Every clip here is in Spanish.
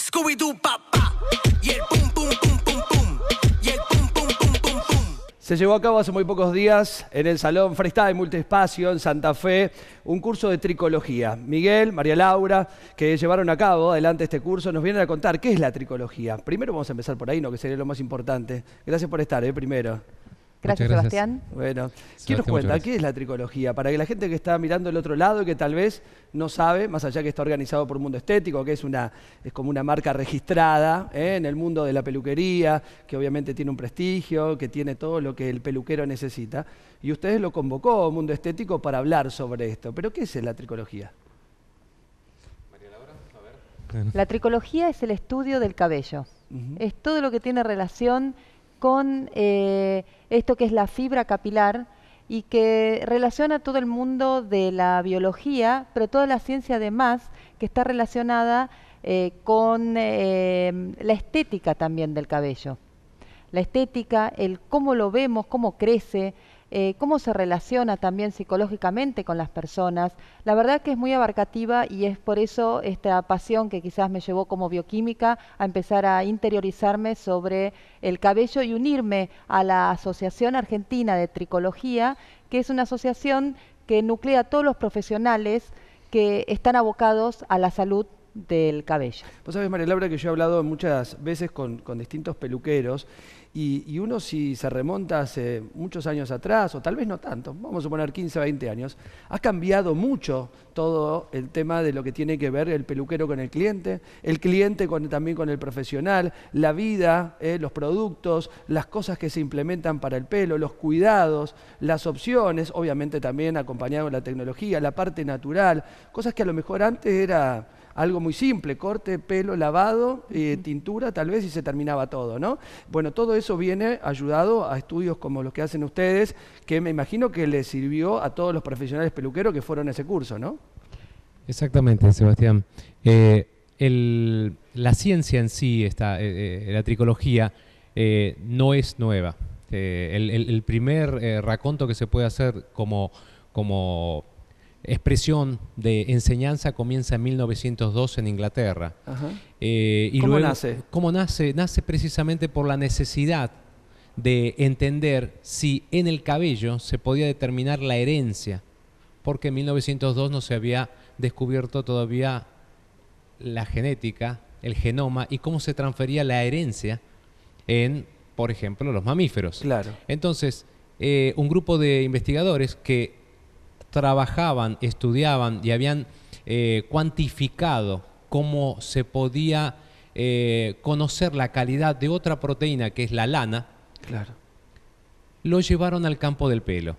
scooby Y el pum, pum, pum, pum, pum. Y el pum, pum, pum, pum, pum. Se llevó a cabo hace muy pocos días en el Salón Freestyle Multiespacio en Santa Fe un curso de tricología. Miguel, María Laura, que llevaron a cabo adelante este curso, nos vienen a contar qué es la tricología. Primero vamos a empezar por ahí, ¿no? que sería lo más importante. Gracias por estar, ¿eh? primero. Gracias, Sebastián. Bueno, ¿quién nos cuenta? ¿Qué es la tricología? Para que la gente que está mirando el otro lado y que tal vez no sabe, más allá que está organizado por Mundo Estético, que es, una, es como una marca registrada ¿eh? en el mundo de la peluquería, que obviamente tiene un prestigio, que tiene todo lo que el peluquero necesita. Y ustedes lo convocó Mundo Estético para hablar sobre esto. ¿Pero qué es la tricología? María Laura, a ver. La tricología es el estudio del cabello. Es todo lo que tiene relación con eh, esto que es la fibra capilar y que relaciona todo el mundo de la biología, pero toda la ciencia además que está relacionada eh, con eh, la estética también del cabello. La estética, el cómo lo vemos, cómo crece, eh, cómo se relaciona también psicológicamente con las personas. La verdad que es muy abarcativa y es por eso esta pasión que quizás me llevó como bioquímica a empezar a interiorizarme sobre el cabello y unirme a la Asociación Argentina de Tricología, que es una asociación que nuclea a todos los profesionales que están abocados a la salud del cabello. Vos sabés, María Laura, que yo he hablado muchas veces con distintos peluqueros y, uno si se remonta hace muchos años atrás, o tal vez no tanto, vamos a suponer 15, 20 años, ha cambiado mucho todo el tema de lo que tiene que ver el peluquero con el cliente, el cliente también con el profesional, la vida, eh, los productos, las cosas que se implementan para el pelo, los cuidados, las opciones, obviamente también acompañado de la tecnología, la parte natural, cosas que a lo mejor antes era algo muy simple, corte, pelo, lavado, eh, tintura tal vez y se terminaba todo, ¿no? Bueno, todo eso viene ayudado a estudios como los que hacen ustedes, que me imagino que le sirvió a todos los profesionales peluqueros que fueron a ese curso, ¿no? Exactamente, Sebastián. Eh, la ciencia en sí, eh, eh, la tricología, no es nueva. El, primer raconto que se puede hacer como, como expresión de enseñanza comienza en 1902 en Inglaterra. Eh, ¿Cómo nace? nace? Nace precisamente por la necesidad de entender si en el cabello se podía determinar la herencia, porque en 1902 no se había descubierto todavía la genética, el genoma y cómo se transfería la herencia en, por ejemplo, los mamíferos. Claro. Entonces, eh, un grupo de investigadores que trabajaban, estudiaban y habían eh, cuantificado cómo se podía eh, conocer la calidad de otra proteína que es la lana, claro. lo llevaron al campo del pelo.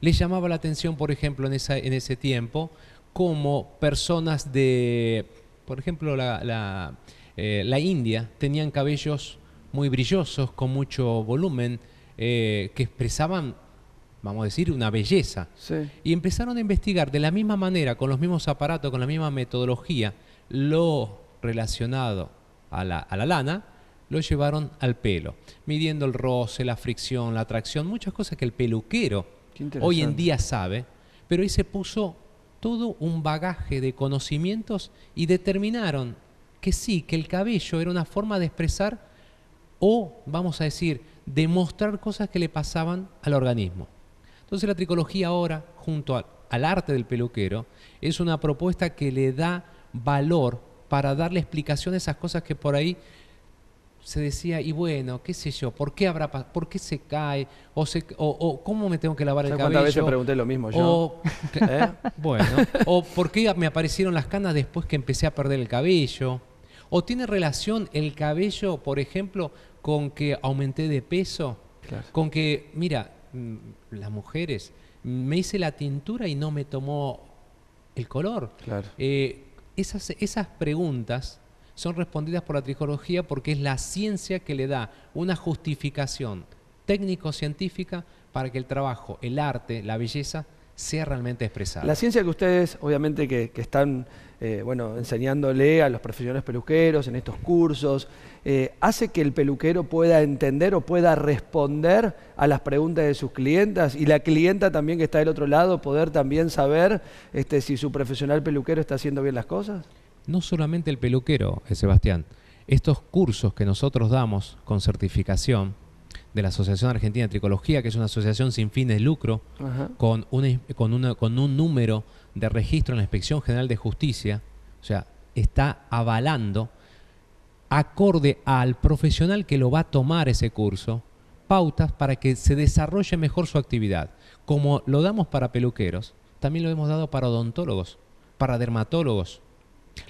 Les llamaba la atención, por ejemplo, en, ese tiempo, cómo personas de, por ejemplo, eh, la India tenían cabellos muy brillosos, con mucho volumen, que expresaban vamos a decir, una belleza. Y empezaron a investigar de la misma manera, con los mismos aparatos, con la misma metodología, lo relacionado a la, lana, lo llevaron al pelo, midiendo el roce, la fricción, la tracción muchas cosas que el peluquero hoy en día sabe, pero ahí se puso todo un bagaje de conocimientos y determinaron que sí, que el cabello era una forma de expresar o, vamos a decir, demostrar cosas que le pasaban al organismo. Entonces la tricología ahora, junto al arte del peluquero, es una propuesta que le da valor para darle explicación a esas cosas que por ahí se decía, y bueno, qué sé yo, ¿por qué habrá por qué se cae? O, cómo me tengo que lavar el cabello. ¿Cuántas veces pregunté lo mismo yo? ¿Eh? Bueno, o por qué me aparecieron las canas después que empecé a perder el cabello. ¿O tiene relación el cabello, por ejemplo, con que aumenté de peso? Con que, mira, Mm, las mujeres, me hice la tintura y no me tomó el color. Eh, esas, esas preguntas son respondidas por la tricología porque es la ciencia que le da una justificación técnico-científica para que el trabajo, el arte, la belleza sea realmente expresada. La ciencia que ustedes, obviamente, que, están eh, bueno, enseñándole a los profesionales peluqueros en estos cursos, eh, hace que el peluquero pueda entender o pueda responder a las preguntas de sus clientas y la clienta también que está del otro lado poder también saber este, si su profesional peluquero está haciendo bien las cosas. No solamente el peluquero, eh, Sebastián. Estos cursos que nosotros damos con certificación de la Asociación Argentina de Tricología, que es una asociación sin fines de lucro, con, una, con, con un número de registro en la Inspección General de Justicia, o sea, está avalando, acorde al profesional que lo va a tomar ese curso, pautas para que se desarrolle mejor su actividad. Como lo damos para peluqueros, también lo hemos dado para odontólogos, para dermatólogos,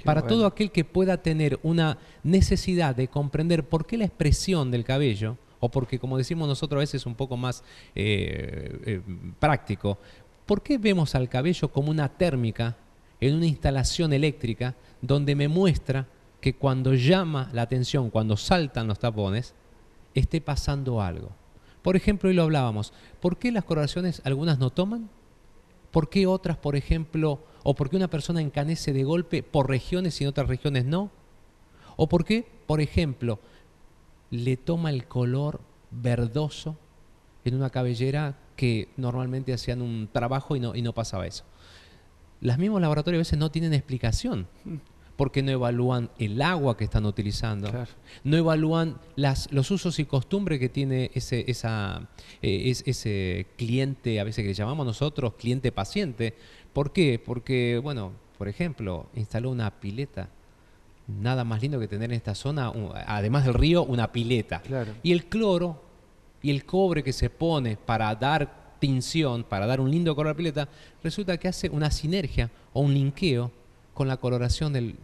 para todo aquel que pueda tener una necesidad de comprender por qué la expresión del cabello o porque, como decimos nosotros a veces un poco más eh, eh, práctico, ¿por qué vemos al cabello como una térmica en una instalación eléctrica donde me muestra que cuando llama la atención, cuando saltan los tapones, esté pasando algo? Por ejemplo, hoy lo hablábamos, ¿por qué las correlaciones algunas no toman? ¿Por qué otras, por ejemplo, o por qué una persona encanece de golpe por regiones y en otras regiones no? ¿O por qué, por ejemplo, le toma el color verdoso en una cabellera que normalmente hacían un trabajo y no, y no pasaba eso. Las mismos laboratorios a veces no tienen explicación porque no evalúan el agua que están utilizando, no evalúan los usos y costumbres que tiene ese, eh, ese cliente, a veces que le llamamos nosotros cliente paciente. ¿Por qué? Porque, bueno, por ejemplo, instaló una pileta nada más lindo que tener en esta zona, además del río, una pileta. Y el cloro y el cobre que se pone para dar tinción, para dar un lindo color a la pileta, resulta que hace una sinergia o un linkeo con la coloración del,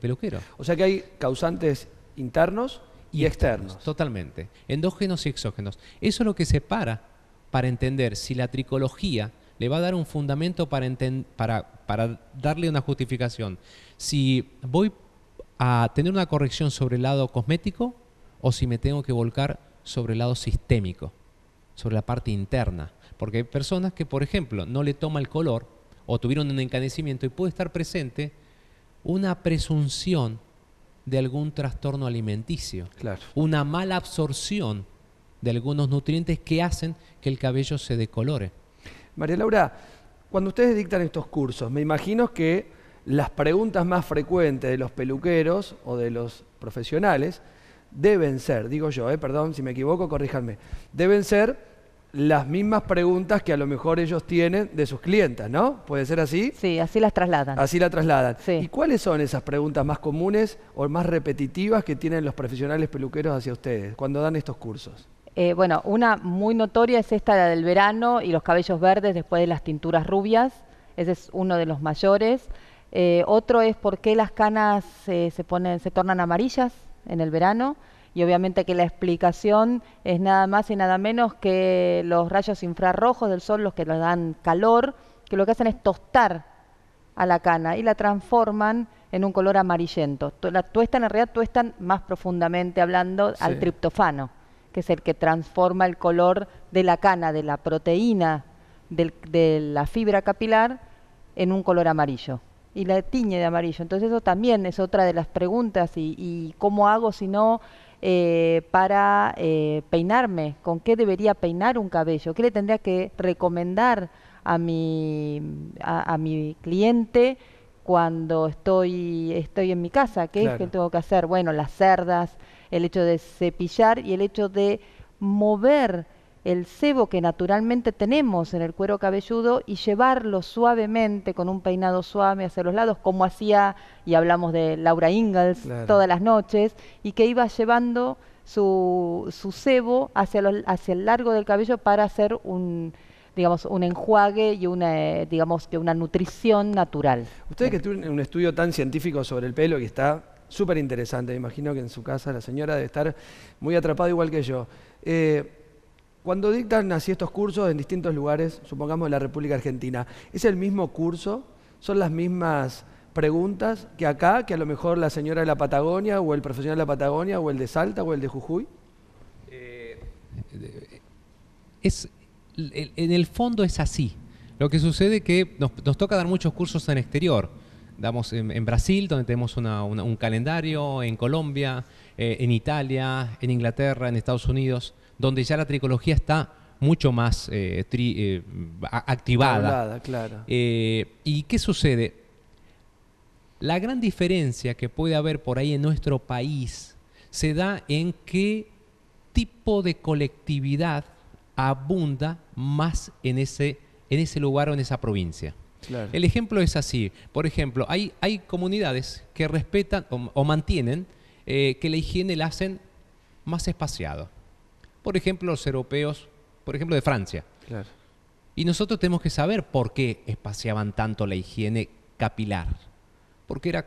peluquero. O sea que hay causantes internos y, externos. Totalmente. Endógenos y exógenos. Eso es lo que separa para entender si la tricología le va a dar un fundamento para, para, para darle una justificación. Si voy a tener una corrección sobre el lado cosmético o si me tengo que volcar sobre el lado sistémico, sobre la parte interna. Porque hay personas que, por ejemplo, no le toma el color o tuvieron un encanecimiento y puede estar presente una presunción de algún trastorno alimenticio, una mala absorción de algunos nutrientes que hacen que el cabello se decolore. María Laura, cuando ustedes dictan estos cursos, me imagino que las preguntas más frecuentes de los peluqueros o de los profesionales deben ser, digo yo, eh, perdón si me equivoco, corríjanme, deben ser las mismas preguntas que a lo mejor ellos tienen de sus clientas, ¿no? ¿Puede ser así? Sí, así las trasladan. Así las trasladan. ¿Y cuáles son esas preguntas más comunes o más repetitivas que tienen los profesionales peluqueros hacia ustedes cuando dan estos cursos? Eh, bueno, una muy notoria es esta, la del verano y los cabellos verdes después de las tinturas rubias. Ese es uno de los mayores. Eh, otro es por qué las canas eh, se, ponen, se tornan amarillas en el verano y obviamente que la explicación es nada más y nada menos que los rayos infrarrojos del sol, los que nos dan calor, que lo que hacen es tostar a la cana y la transforman en un color amarillento. La tuestan, en realidad tuestan más profundamente hablando al triptofano, que es el que transforma el color de la cana, de la proteína, de la fibra capilar, en un color amarillo y la tiñe de amarillo. Entonces eso también es otra de las preguntas y, cómo hago si no eh, para eh, peinarme, con qué debería peinar un cabello, qué le tendría que recomendar a mi, a, mi cliente cuando estoy, estoy en mi casa, qué es que tengo que hacer. Bueno, las cerdas, el hecho de cepillar y el hecho de mover el sebo que naturalmente tenemos en el cuero cabelludo y llevarlo suavemente con un peinado suave hacia los lados, como hacía, y hablamos de Laura Ingalls todas las noches, y que iba llevando su, su sebo hacia, hacia el largo del cabello para hacer un, digamos, un enjuague y una, eh, digamos, una nutrición natural. Ustedes que tienen un estudio tan científico sobre el pelo que está súper interesante, me imagino que en su casa la señora debe estar muy atrapada igual que yo. Eh, cuando dictan así estos cursos en distintos lugares, supongamos en la República Argentina, ¿es el mismo curso? ¿Son las mismas preguntas que acá, que a lo mejor la señora de la Patagonia o el profesional de la Patagonia o el de Salta o el de Jujuy? Eh, en el fondo es así. Lo que sucede es que nos, toca dar muchos cursos en exterior. Damos en, Brasil, donde tenemos un calendario, en Colombia, eh, en Italia, en Inglaterra, en Estados Unidos donde ya la tricología está mucho más eh, eh, activada. claro. Eh, ¿Y qué sucede? La gran diferencia que puede haber por ahí en nuestro país se da en qué tipo de colectividad abunda más en ese, lugar o en esa provincia. El ejemplo es así. Por ejemplo, hay, comunidades que respetan o, mantienen que la higiene la hacen más espaciado por ejemplo, los europeos, por ejemplo, de Francia. Y nosotros tenemos que saber por qué espaciaban tanto la higiene capilar. Porque era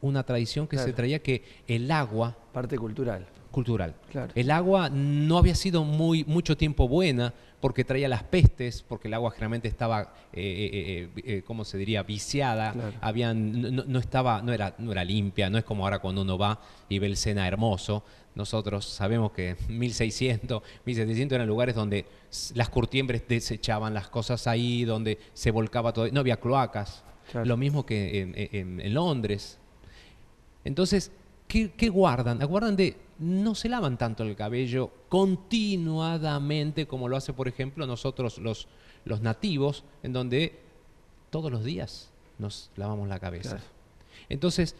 una tradición que se traía que el agua... Parte cultural cultural. El agua no había sido muy, mucho tiempo buena porque traía las pestes, porque el agua generalmente estaba, eh, eh, eh, ¿cómo se diría?, viciada, Habían, no, estaba, no, era, no era limpia, no es como ahora cuando uno va y ve el Sena hermoso. Nosotros sabemos que 1600, 1700 eran lugares donde las curtiembres desechaban las cosas ahí, donde se volcaba todo, no había cloacas, lo mismo que en, Londres. Entonces, ¿qué, guardan? Guardan de no se lavan tanto el cabello continuadamente como lo hace, por ejemplo, nosotros los, los nativos, en donde todos los días nos lavamos la cabeza. Entonces,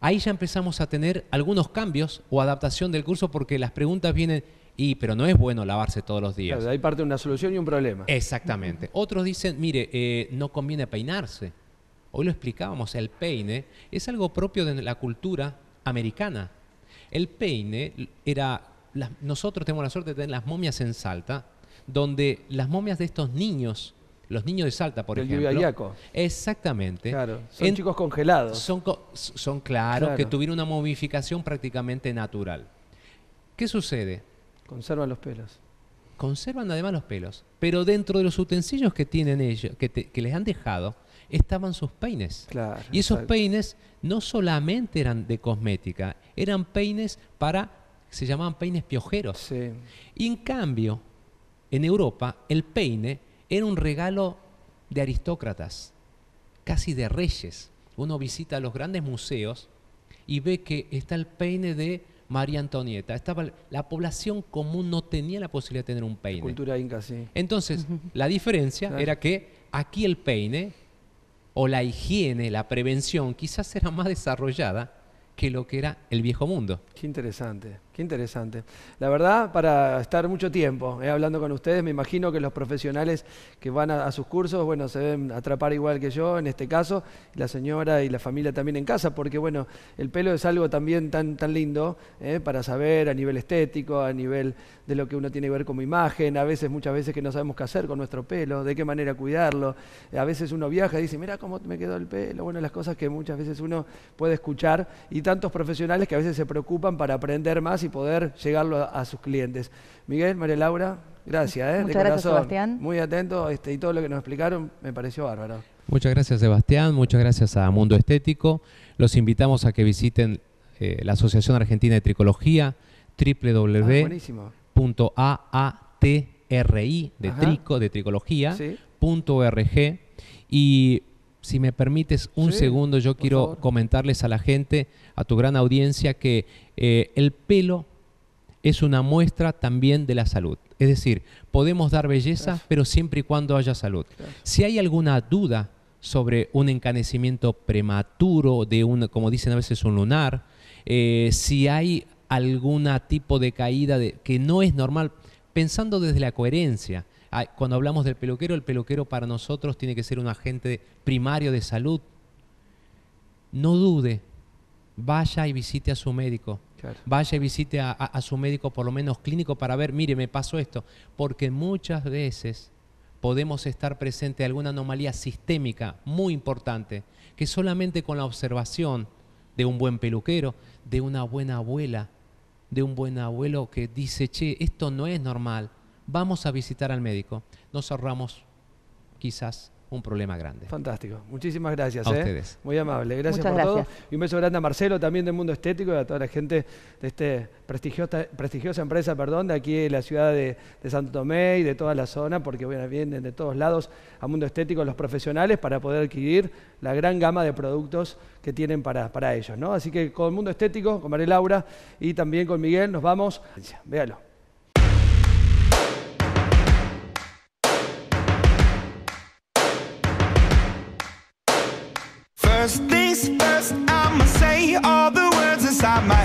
ahí ya empezamos a tener algunos cambios o adaptación del curso porque las preguntas vienen, y pero no es bueno lavarse todos los días. hay parte de una solución y un problema. Exactamente. Otros dicen, mire, eh, no conviene peinarse. Hoy lo explicábamos, el peine es algo propio de la cultura americana. El peine era. nosotros tenemos la suerte de tener las momias en Salta, donde las momias de estos niños los niños de Salta, por Del ejemplo. Exactamente. Claro, son chicos congelados. Son, claros que tuvieron una momificación prácticamente natural. ¿Qué sucede? Conservan los pelos. Conservan además los pelos, pero dentro de los utensilios que tienen ellos, que, que les han dejado, estaban sus peines. y esos peines no solamente eran de cosmética, eran peines para, se llamaban peines piojeros. Y en cambio, en Europa, el peine era un regalo de aristócratas, casi de reyes. Uno visita los grandes museos y ve que está el peine de María Antonieta. la población común no tenía la posibilidad de tener un peine. cultura inca, sí. Entonces, la diferencia era que aquí el peine o la higiene, la prevención, quizás era más desarrollada que lo que era el viejo mundo. Qué interesante. Qué interesante. La verdad, para estar mucho tiempo eh, hablando con ustedes, me imagino que los profesionales que van a, sus cursos, bueno, se deben atrapar igual que yo en este caso, la señora y la familia también en casa, porque bueno, el pelo es algo también tan, tan lindo eh, para saber a nivel estético, a nivel de lo que uno tiene que ver como imagen, a veces, muchas veces que no sabemos qué hacer con nuestro pelo, de qué manera cuidarlo. A veces uno viaja y dice, mira cómo me quedó el pelo. Bueno, las cosas que muchas veces uno puede escuchar y tantos profesionales que a veces se preocupan para aprender más y poder llegarlo a, sus clientes. Miguel, María Laura, gracias. ¿eh? Muchas gracias, Sebastián. Muy atento este, y todo lo que nos explicaron me pareció bárbaro. Muchas gracias, Sebastián. Muchas gracias a Mundo Estético. Los invitamos a que visiten eh, la Asociación Argentina de Tricología, www.aatri de trico de tricología.org y si me permites un segundo, yo quiero comentarles a la gente, a tu gran audiencia, que eh, el pelo es una muestra también de la salud. Es decir, podemos dar belleza, pero siempre y cuando haya salud. Si hay alguna duda sobre un encanecimiento prematuro, de un, como dicen a veces, un lunar, eh, si hay algún tipo de caída de, que no es normal, pensando desde la coherencia, cuando hablamos del peluquero, el peluquero para nosotros tiene que ser un agente primario de salud. No dude, vaya y visite a su médico. Vaya y visite a, su médico, por lo menos clínico, para ver, mire, me pasó esto. Porque muchas veces podemos estar presente a alguna anomalía sistémica muy importante, que solamente con la observación de un buen peluquero, de una buena abuela, de un buen abuelo que dice, che, esto no es normal, vamos a visitar al médico, nos ahorramos quizás un problema grande. Fantástico. Muchísimas gracias. A ¿eh? ustedes. Muy amable. Gracias por todo. Y un beso grande a Marcelo, también del Mundo Estético, y a toda la gente de esta prestigiosa, empresa, perdón, de aquí de la ciudad de, Santo Tomé y de toda la zona, porque vienen de todos lados a Mundo Estético los profesionales para poder adquirir la gran gama de productos que tienen para, ellos. Así que con Mundo Estético, con María Laura y también con Miguel, nos vamos. Véalo. First things first, I'ma say all the words inside my